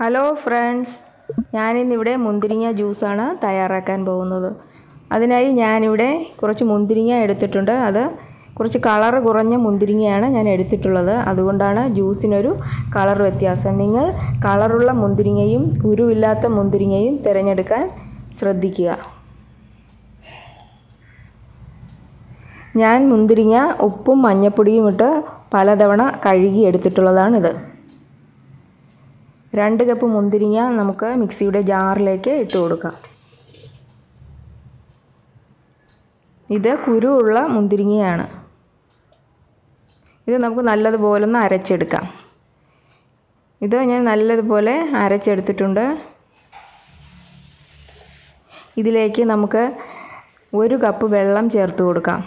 hello friends ഞാനിന്നിവിടെ മുന്തിരിങ്ങ ജ്യൂസാണ് തയ്യാറാക്കാൻ പോകുന്നത് അതിനായി ഞാനിവിടെ കുറച്ച് മുന്തിരിങ്ങ എടുത്തിട്ടുണ്ട് അത് കുറച്ച് കളർ കുറഞ്ഞ മുന്തിരിങ്ങയാണ് ഞാൻ എടുത്തിട്ടുള്ളത് അതുകൊണ്ടാണ് ജ്യൂസിനൊരു കളർ വ്യത്യാസം നിങ്ങൾ കളറുള്ള മുന്തിരിങ്ങയും കുരുവില്ലാത്ത മുന്തിരിങ്ങയും തിരഞ്ഞെടുക്കാൻ ശ്രദ്ധിക്കുക ഞാൻ മുന്തിരിങ്ങ ഉപ്പും മഞ്ഞപ്പൊടിയും ഇട്ട് പലതവണ കഴുകി എടുത്തിട്ടുള്ളതാണിത് രണ്ട് കപ്പ് മുന്തിരിങ്ങ നമുക്ക് മിക്സിയുടെ ജാറിലേക്ക് ഇട്ട് കൊടുക്കാം ഇത് കുരുവുള്ള മുന്തിരിങ്ങയാണ് ഇത് നമുക്ക് നല്ലതുപോലെ ഒന്ന് അരച്ചെടുക്കാം ഇത് ഞാൻ നല്ലതുപോലെ അരച്ചെടുത്തിട്ടുണ്ട് ഇതിലേക്ക് നമുക്ക് ഒരു കപ്പ് വെള്ളം ചേർത്ത് കൊടുക്കാം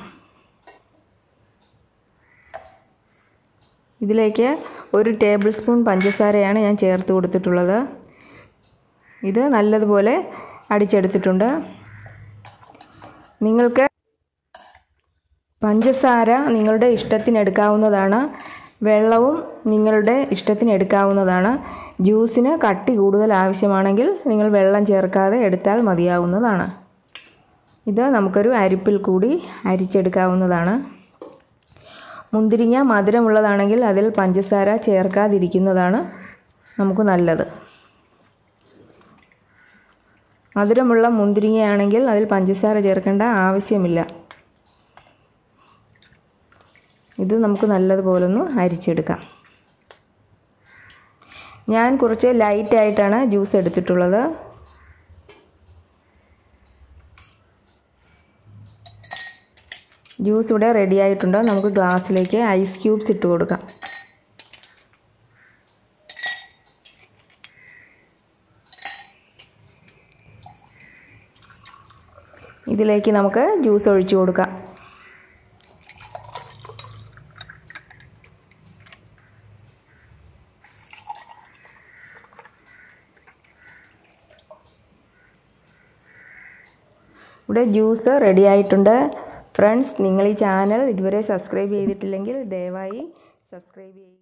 ഇതിലേക്ക് ഒരു ടേബിൾ സ്പൂൺ പഞ്ചസാരയാണ് ഞാൻ ചേർത്ത് കൊടുത്തിട്ടുള്ളത് ഇത് നല്ലതുപോലെ അടിച്ചെടുത്തിട്ടുണ്ട് നിങ്ങൾക്ക് പഞ്ചസാര നിങ്ങളുടെ ഇഷ്ടത്തിനെടുക്കാവുന്നതാണ് വെള്ളവും നിങ്ങളുടെ ഇഷ്ടത്തിനെടുക്കാവുന്നതാണ് ജ്യൂസിന് കട്ടി കൂടുതൽ ആവശ്യമാണെങ്കിൽ നിങ്ങൾ വെള്ളം ചേർക്കാതെ എടുത്താൽ മതിയാവുന്നതാണ് ഇത് നമുക്കൊരു അരിപ്പിൽ കൂടി അരിച്ചെടുക്കാവുന്നതാണ് മുന്തിരിങ്ങ മധുരമുള്ളതാണെങ്കിൽ അതിൽ പഞ്ചസാര ചേർക്കാതിരിക്കുന്നതാണ് നമുക്ക് നല്ലത് മധുരമുള്ള മുന്തിരിങ്ങയാണെങ്കിൽ അതിൽ പഞ്ചസാര ചേർക്കേണ്ട ആവശ്യമില്ല ഇത് നമുക്ക് നല്ലതുപോലൊന്ന് അരിച്ചെടുക്കാം ഞാൻ കുറച്ച് ലൈറ്റായിട്ടാണ് ജ്യൂസ് എടുത്തിട്ടുള്ളത് ജ്യൂസ് ഇവിടെ റെഡി ആയിട്ടുണ്ടോ നമുക്ക് ഗ്ലാസ്സിലേക്ക് ഐസ് ക്യൂബ്സ് ഇട്ട് കൊടുക്കാം ഇതിലേക്ക് നമുക്ക് ജ്യൂസ് ഒഴിച്ചു കൊടുക്കാം ഇവിടെ ജ്യൂസ് റെഡി ആയിട്ടുണ്ട് ഫ്രണ്ട്സ് നിങ്ങൾ ഈ ചാനൽ ഇതുവരെ സബ്സ്ക്രൈബ് ചെയ്തിട്ടില്ലെങ്കിൽ ദയവായി സബ്സ്ക്രൈബ് ചെയ്യുക